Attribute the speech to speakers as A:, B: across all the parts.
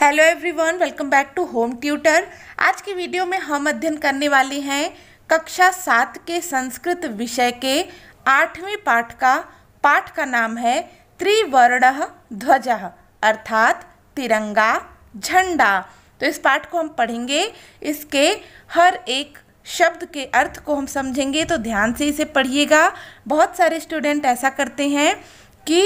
A: hello everyone welcome back to home tutor आज की video में हम अध्ययन करने वाले हैं कक्षा सात के संस्कृत विषय के आठवें पाठ का पाठ का नाम है त्रिवर्ण ध्वज अर्थात तिरंगा झंडा तो इस पाठ को हम पढ़ेंगे इसके हर एक शब्द के अर्थ को हम समझेंगे तो ध्यान से इसे पढ़िएगा बहुत सारे स्टूडेंट ऐसा करते हैं कि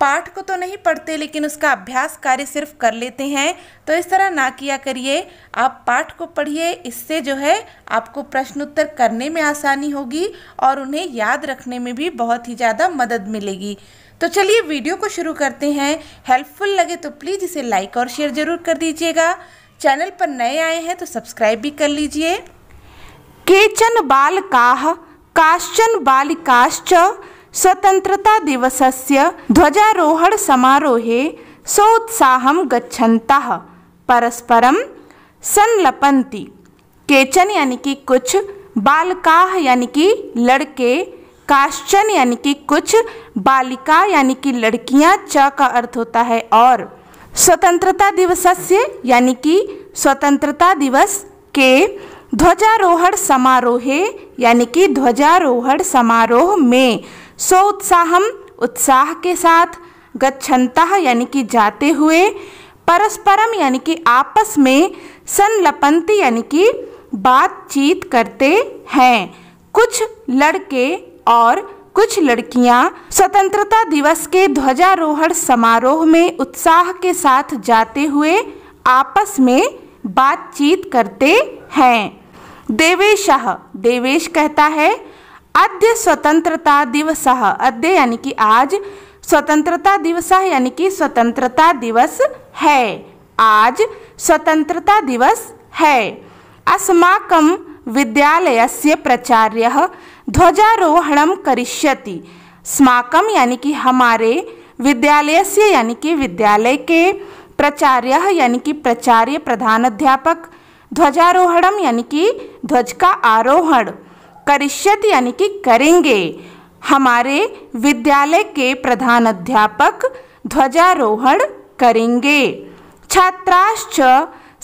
A: पाठ को तो नहीं पढ़ते लेकिन उसका अभ्यास कार्य सिर्फ कर लेते हैं तो इस तरह ना किया करिए आप पाठ को पढ़िए इससे जो है आपको प्रश्न उत्तर करने में आसानी होगी और उन्हें याद रखने में भी बहुत ही ज़्यादा मदद मिलेगी तो चलिए वीडियो को शुरू करते हैं हेल्पफुल लगे तो प्लीज़ इसे लाइक और शेयर ज़रूर कर दीजिएगा चैनल पर नए आए हैं तो सब्सक्राइब भी कर लीजिए केचन काह काश्चन बालिकाश्च दिवस दिवसस्य ध्वजारोहण समारोहे सोत्साहं गच्छन्तः परस्परं संलपन्ति केचन यानी कि कुछ बालका यानी कि लड़के काश्चन यानी कि कुछ बालिका यानी कि लड़कियां च का अर्थ होता है और स्वतंत्रता दिवसस्य यानी कि स्वतंत्रता दिवस के ध्वजारोहण समारोहे यानी कि ध्वजारोहण समारोह में उत्साहम उत्साह के साथ गच्छनता यानी कि जाते हुए परस्परम यानी कि आपस में संलपंती यानी कि बातचीत करते हैं कुछ लड़के और कुछ लड़कियां स्वतंत्रता दिवस के ध्वजारोहण समारोह में उत्साह के साथ जाते हुए आपस में बातचीत करते हैं देवेश देवेश कहता है अद्य स्वतंत्रता दिवस अद्य यानी कि आज स्वतंत्रता दिवस यानी कि स्वतंत्रता दिवस है आज स्वतंत्रता दिवस है विद्यालय से प्रचार्य ध्वजारोहण करिष्यति स्माकम यानी कि हमारे विद्यालय से यानी कि विद्यालय के प्रचार्य यानी कि प्रचार्य प्रधानाध्यापक ध्वजारोहणम यानी कि ध्वज का आरोहण करिष्यत यानी कि करेंगे हमारे विद्यालय के प्रधान अध्यापक ध्वजारोहण करेंगे छात्राश्च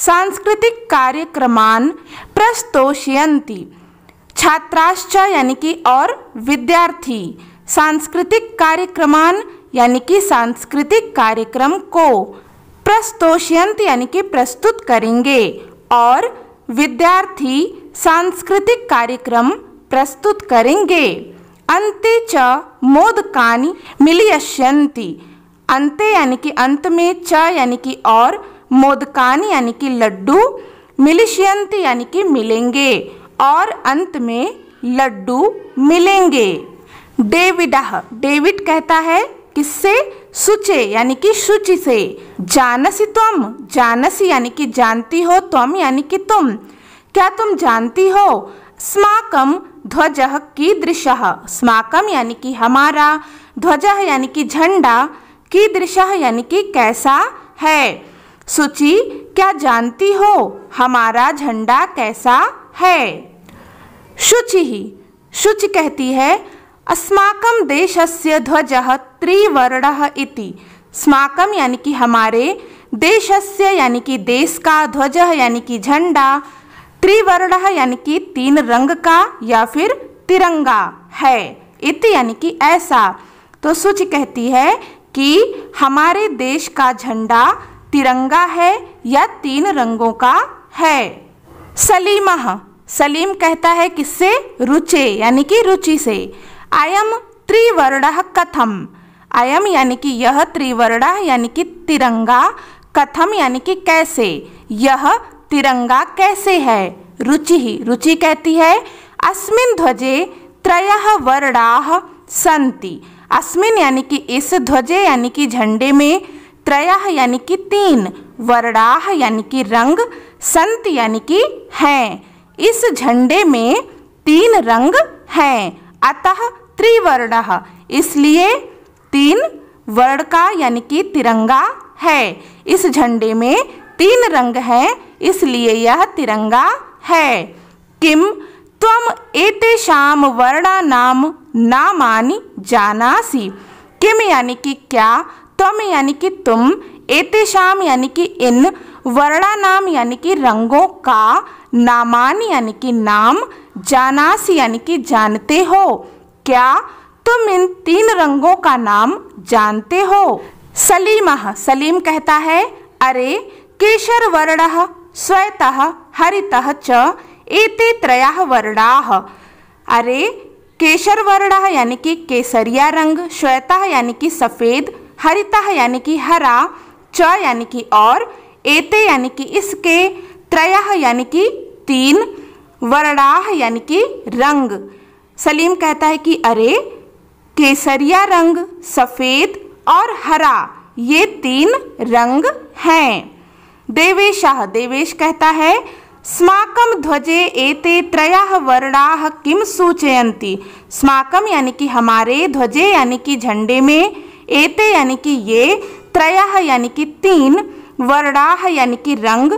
A: सांस्कृतिक कार्यक्रमान प्रस्तोषयंती छात्राश्च यानी कि और विद्यार्थी सांस्कृतिक कार्यक्रमान यानी कि सांस्कृतिक कार्यक्रम को प्रस्तोषयंत यानी कि प्रस्तुत करेंगे और विद्यार्थी सांस्कृतिक कार्यक्रम प्रस्तुत करेंगे अंत च मोदकानी मिलियश्यंती अंत यानी कि अंत में च यानी कि और मोदकानी यानी कि लड्डू मिलिशयंती यानी कि मिलेंगे और अंत में लड्डू मिलेंगे डेविड डेविड कहता है किससे सुचे यानी कि शुचि से जानसी तुम जानसी यानी कि जानती हो तुम यानी कि तुम क्या तुम जानती हो स्माकम ध्वज कीदृश स्माकम यानी कि हमारा ध्वज यानी कि झंडा कीदृश यानी कि कैसा है सूची क्या जानती हो हमारा झंडा कैसा है शुचि ही शुचि कहती है अस्माकम से ध्वज त्रिवर्ण इति स्माकम यानी कि हमारे देश से यानी कि देश का ध्वज यानी कि झंडा त्रिवर्ण यानी कि तीन रंग का या फिर तिरंगा है इत यानी कि ऐसा तो सूची कहती है कि हमारे देश का झंडा तिरंगा है या तीन रंगों का है सलीम सलीम कहता है किससे रुचे यानी कि रुचि से अयम त्रिवर्ण कथम अयम यानी कि यह त्रिवर्ण यानी कि तिरंगा कथम यानी कि कैसे यह तिरंगा कैसे है रुचि ही रुचि कहती है अस्मिन ध्वजे त्रय वर्णा संति अस्मिन यानी कि इस ध्वजे यानी कि झंडे में त्रय यानी कि तीन वर्णाह यानी कि रंग संत यानी कि हैं इस झंडे में तीन रंग हैं अतः त्रिवर्ण इसलिए तीन वर्ण का यानी कि तिरंगा है इस झंडे में तीन रंग हैं इसलिए यह तिरंगा है किम त्वम एतेषाम वर्णा नाम नामानि जानासी किम यानी कि क्या तम यानी कि तुम एतेषाम यानी कि इन वर्णा नाम यानी कि रंगों का नामानि यानी कि नाम जानासी यानी कि जानते हो क्या तुम इन तीन रंगों का नाम जानते हो सलीमा सलीम कहता है अरे केशरवर्णः श्वेत हरिता च एते त्रया वर्णाः अरे केशरवर्णः यानी कि केसरिया रंग श्वेत यानी कि सफ़ेद हरिता यानी कि हरा च यानी कि और एते यानी कि इसके त्रय यानी कि तीन वर्णाह यानी कि रंग सलीम कहता है कि अरे केसरिया रंग सफ़ेद और हरा ये तीन रंग हैं देवेश देवेश कहता है स्माकम ध्वजे एते त्रया वर्णा किम सूचयंती स्माकम यानी कि हमारे ध्वजे यानी कि झंडे में एते यानी कि ये त्रया यानी कि तीन वर्णा यानी कि रंग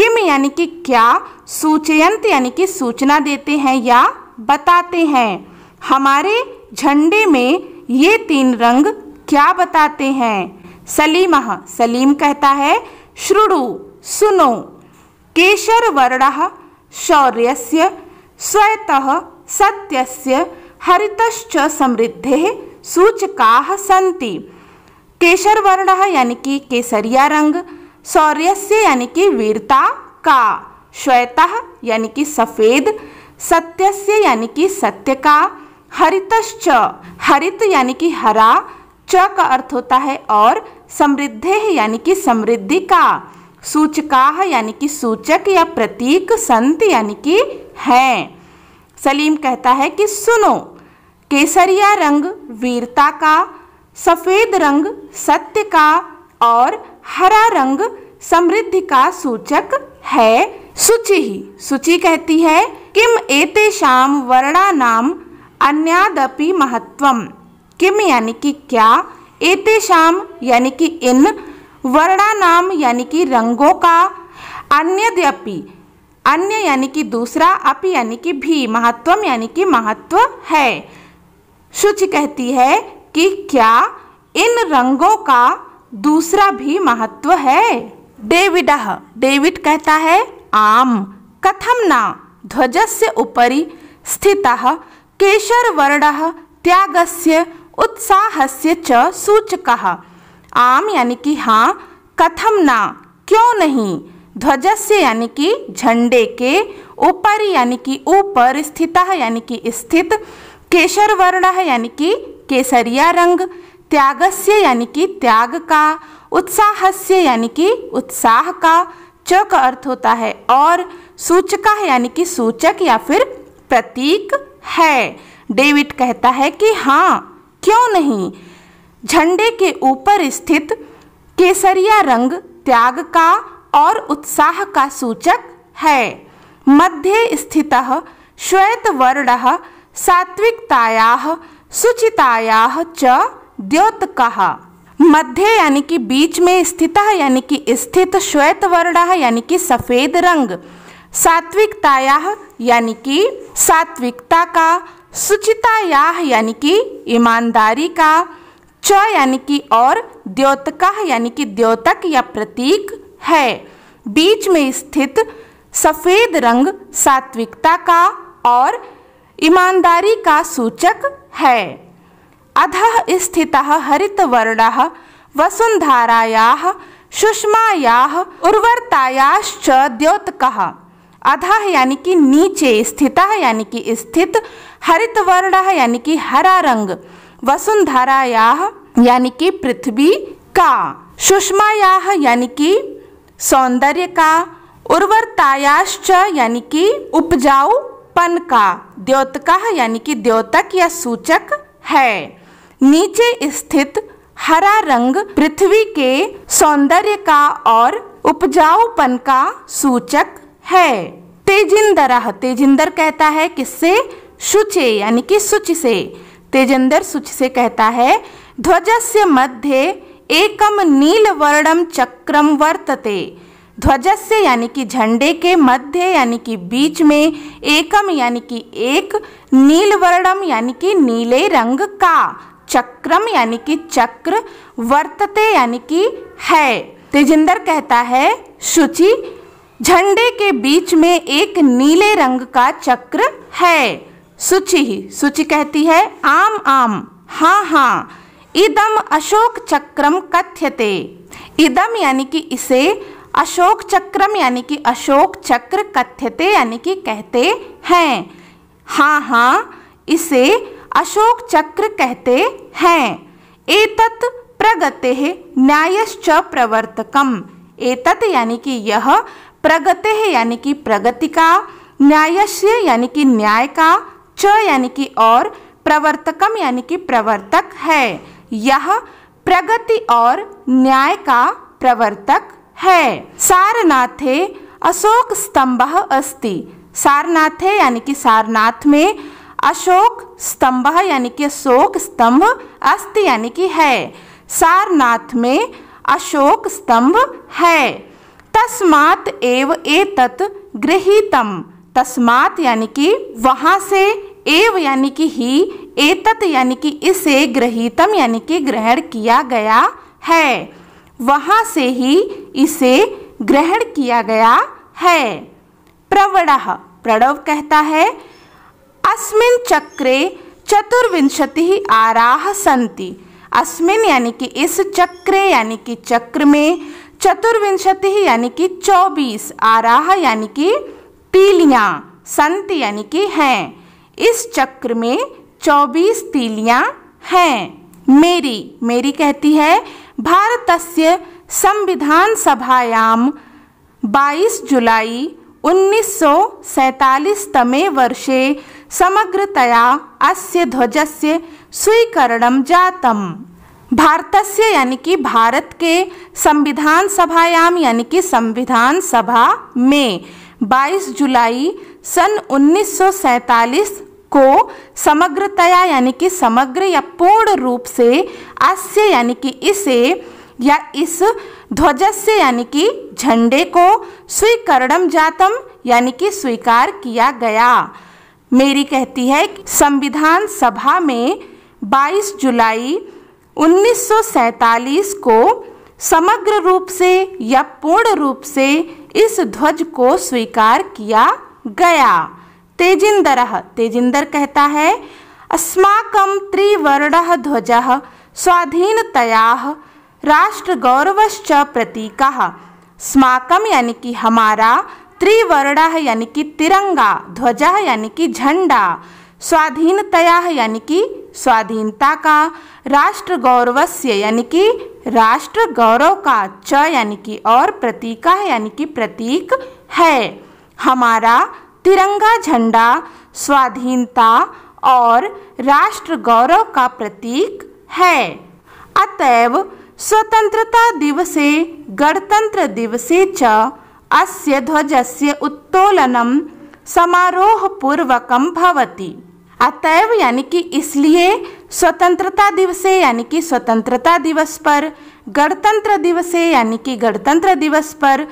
A: किम यानी कि क्या सूचयंत यानी कि सूचना देते हैं या बताते हैं हमारे झंडे में ये तीन रंग क्या बताते हैं सलीम सलीम कहता है श्रुणु सुनो केशरवर्णः शौर्य स्वयत सत्य हरित समृद्धे सूचका सी केशरवर्ण यानी कि केसरिया रंग शौर्य यानी कि वीरता का श्वेत यानी कि सफ़ेद सत्यस्य यानी कि सत्य का हरित हरित यानी कि हरा च का अर्थ होता है और समृद्धे यानी कि समृद्धि का सूचका यानी कि सूचक या प्रतीक संत यानी कि हैं सलीम कहता है कि सुनो केसरिया रंग वीरता का सफ़ेद रंग सत्य का और हरा रंग समृद्धि का सूचक है सुचि ही सुचि कहती है किम एतेषाम नाम अन्यादपि महत्वम किम यानी कि क्या एतेषाम यानी कि इन वर्णानाम यानी कि रंगों का अन्यद्यपि अन्य यानी कि दूसरा अपि यानी कि भी महत्वम यानी कि महत्व है शुचि कहती है कि क्या इन रंगों का दूसरा भी महत्व है डेविड डेविड कहता है आम कथम न ध्वजस्य उपरि स्थितः त्याग त्यागस्य उत्साह च आम यानी कि हाँ कथम ना क्यों नहीं ध्वज से यानी कि झंडे के ऊपर यानी कि ऊपर स्थित यानी कि स्थित केसर वर्ण यानी कि केसरिया रंग त्याग से यानी कि त्याग का उत्साह से यानी कि उत्साह का च का अर्थ होता है और सूचक यानी कि सूचक या फिर प्रतीक है डेविड कहता है कि हाँ क्यों नहीं झंडे के ऊपर स्थित केसरिया रंग त्याग का और उत्साह का सूचक है मध्य स्थित श्वेत वर्ण सात्विकताया शुचिताया च द्योतक मध्य यानी कि बीच में स्थित यानी कि स्थित श्वेत वर्ण यानी कि सफेद रंग सात्विकताया यानी कि सात्विकता का सुचिता याह यानी कि ईमानदारी का च यानी कि और द्योतक यानी कि द्योतक या प्रतीक है बीच में स्थित सफ़ेद रंग सात्विकता का और ईमानदारी का सूचक है अधः स्थित हरितवर्ण वसुंधाराया सुषमाया उर्वरतायाश्च द्योतक अधः यानी कि नीचे स्थित यानी कि स्थित हरित वर्ण यानी कि हरा रंग वसुंधराया यानी कि पृथ्वी का सुषमाया यानी कि सौंदर्य का उर्वरतायाश्च यानी कि उपजाऊपन का द्योतका यानी कि द्योतक या सूचक है नीचे स्थित हरा रंग पृथ्वी के सौंदर्य का और उपजाऊपन का सूचक है तेजिंदरह तेजिंदर कहता है किससे सुचे यानी कि सुच से तेजिंदर सुच से कहता है ध्वज से मध्य एकम नील वर्णम चक्रम वर्तते ध्वज से यानी कि झंडे के मध्य यानी कि बीच में एकम यानी कि एक नील वर्णम यानी कि नीले रंग का चक्रम यानी कि चक्र वर्तते यानी कि है तेजिंदर कहता है शुचि झंडे के बीच में एक नीले रंग का चक्र है सुचि ही सुचि कहती है आम आम हाँ हाँ इदम अशोक चक्रम कथ्यते इदम यानी कि इसे अशोक चक्रम यानी कि अशोक चक्र कथ्यते यानी कि कहते हैं हाँ हाँ इसे अशोक चक्र कहते हैं एतत् प्रगते न्यायश्च प्रवर्तकम एतत् यानी कि यह प्रगते है यानी कि प्रगति का न्यायश्य यानी कि न्याय का च यानी कि और प्रवर्तकम यानी कि प्रवर्तक है यह प्रगति और न्याय का प्रवर्तक है सारनाथे अशोक स्तंभ अस्ति सारनाथे यानी कि सारनाथ में अशोक स्तंभ यानी कि अशोक स्तंभ अस्ति यानी कि है सारनाथ में अशोक स्तंभ है तस्मात एव ए तत् गृहीतम तस्मात यानी कि वहाँ से एव यानी कि ही तत् यानी कि इसे गृहीतम यानी कि ग्रहण किया गया है वहाँ से ही इसे ग्रहण किया गया है प्रवण प्रणव कहता है अस्मिन चक्रे चतुर्विंशति आराह सन्ति अस्मिन यानी कि इस चक्रे यानी कि चक्र में चतुर्विंशति यानी कि चौबीस आराह यानी कि तीलियाँ संत यानी कि हैं इस चक्र में चौबीस तीलियाँ हैं मेरी मेरी कहती है भारतस्य संविधान सभायाम 22 जुलाई 1947 तमे वर्षे समग्रतया अस्य ध्वजस्य स्वीकरणं जातम भारतस्य यानी कि भारत के संविधान सभायाम यानी कि संविधान सभा में 22 जुलाई सन 1947 को समग्रतया यानी कि समग्र या पूर्ण रूप से अस्य यानी कि इसे या इस ध्वज से यानी कि झंडे को स्वीकरणम जातम यानी कि स्वीकार किया गया मेरी कहती है संविधान सभा में 22 जुलाई 1947 को समग्र रूप से या पूर्ण रूप से इस ध्वज को स्वीकार किया गया तेजिंदर तेजिंदर कहता है अस्माकं त्रिवर्णः ध्वजः राष्ट्र गौरव प्रतीक स्माक यानी कि हमारा त्रिवर्ण यानी कि तिरंगा ध्वज यानी कि झंडा स्वाधीनतया यानी कि स्वाधीनता का राष्ट्र गौरवस्य यानी कि राष्ट्र गौरव का च यानी कि और प्रतीक है यानी कि प्रतीक है हमारा तिरंगा झंडा स्वाधीनता और राष्ट्र गौरव का प्रतीक है अतएव स्वतंत्रता दिवसे गणतंत्र दिवसे च अस्य ध्वजस्य समारोह समारोहपूर्वकं भवति अतएव यानी कि इसलिए स्वतंत्रता दिवसे यानी कि स्वतंत्रता दिवस पर गणतंत्र दिवसे यानी कि गणतंत्र दिवस पर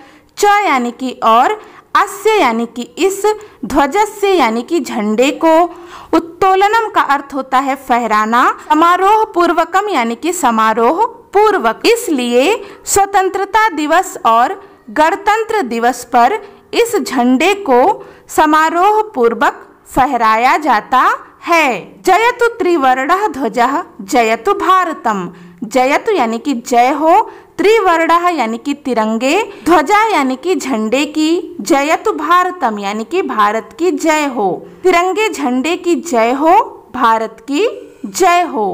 A: च यानी कि और अस्य यानी कि इस ध्वज से यानी कि झंडे को उत्तोलनम का अर्थ होता है फहराना समारोह पूर्वकम यानी कि समारोह पूर्वक इसलिए स्वतंत्रता दिवस और गणतंत्र दिवस पर इस झंडे को समारोह पूर्वक फहराया जाता है जयतु त्रिवर्ण ध्वज जयतु भारतम जयतु यानी कि जय हो त्रिवर्ण यानी कि तिरंगे ध्वजा यानी कि झंडे की जयतु भारतम यानी कि भारत की जय हो तिरंगे झंडे की जय हो भारत की जय हो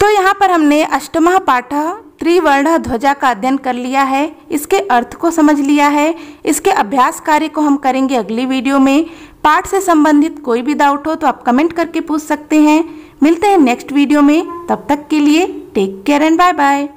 A: तो यहाँ पर हमने अष्टम पाठ त्रिवर्ण ध्वजा का अध्ययन कर लिया है इसके अर्थ को समझ लिया है इसके अभ्यास कार्य को हम करेंगे अगली वीडियो में पाठ से संबंधित कोई भी डाउट हो तो आप कमेंट करके पूछ सकते हैं मिलते हैं नेक्स्ट वीडियो में तब तक के लिए take care and bye bye